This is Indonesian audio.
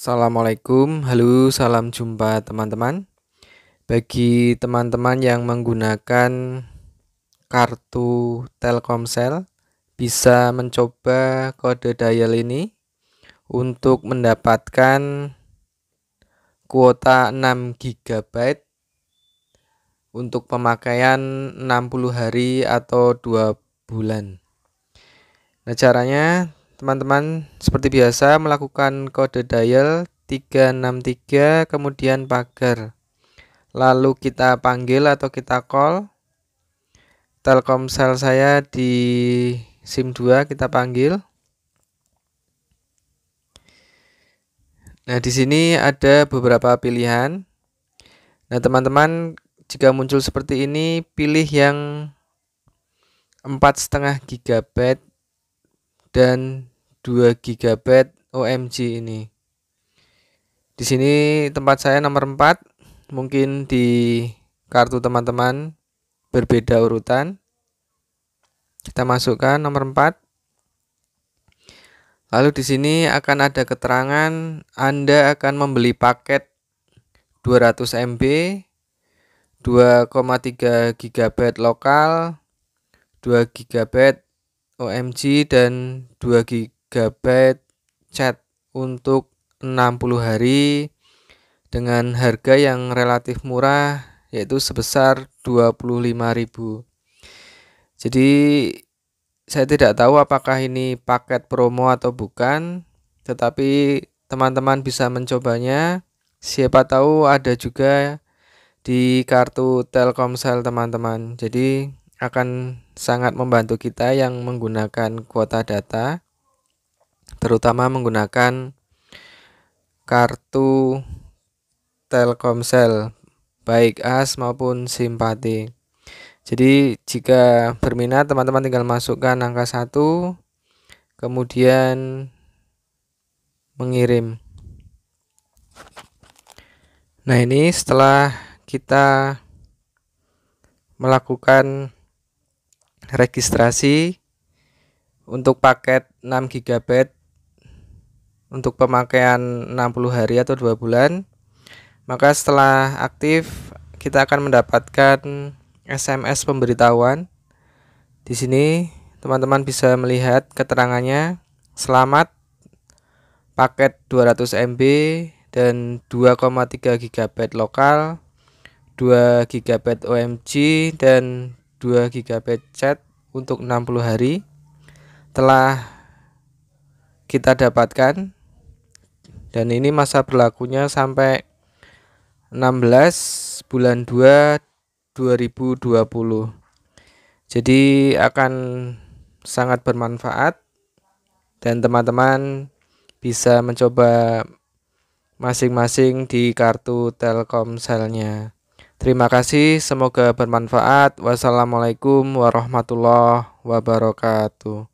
Assalamualaikum, halo, salam jumpa teman-teman. Bagi teman-teman yang menggunakan kartu Telkomsel, bisa mencoba kode dial ini untuk mendapatkan kuota 6 GB untuk pemakaian 60 hari atau 2 bulan. Nah, caranya teman-teman seperti biasa melakukan kode dial 363 kemudian pagar lalu kita panggil atau kita call Telkomsel saya di SIM 2 kita panggil Nah di sini ada beberapa pilihan Nah teman-teman jika muncul seperti ini pilih yang empat setengah gigabyte dan 2 GB OMG ini. Di sini tempat saya nomor 4. Mungkin di kartu teman-teman berbeda urutan. Kita masukkan nomor 4. Lalu di sini akan ada keterangan Anda akan membeli paket 200 MB 2,3 GB lokal 2 GB OMG dan 2 GB GB chat untuk 60 hari dengan harga yang relatif murah yaitu sebesar 25.000. Jadi saya tidak tahu apakah ini paket promo atau bukan, tetapi teman-teman bisa mencobanya. Siapa tahu ada juga di kartu Telkomsel teman-teman. Jadi akan sangat membantu kita yang menggunakan kuota data terutama menggunakan kartu Telkomsel baik AS maupun simpati. Jadi jika berminat teman-teman tinggal masukkan angka 1 kemudian mengirim. Nah, ini setelah kita melakukan registrasi untuk paket 6 GB untuk pemakaian 60 hari atau 2 bulan. Maka setelah aktif kita akan mendapatkan SMS pemberitahuan. Di sini teman-teman bisa melihat keterangannya selamat paket 200 MB dan 2,3 GB lokal, 2 GB OMG dan 2 GB chat untuk 60 hari telah kita dapatkan dan ini masa berlakunya sampai 16 bulan 2 2020 jadi akan sangat bermanfaat dan teman-teman bisa mencoba masing-masing di kartu Telkomselnya. Terima kasih, semoga bermanfaat. Wassalamualaikum warahmatullahi wabarakatuh.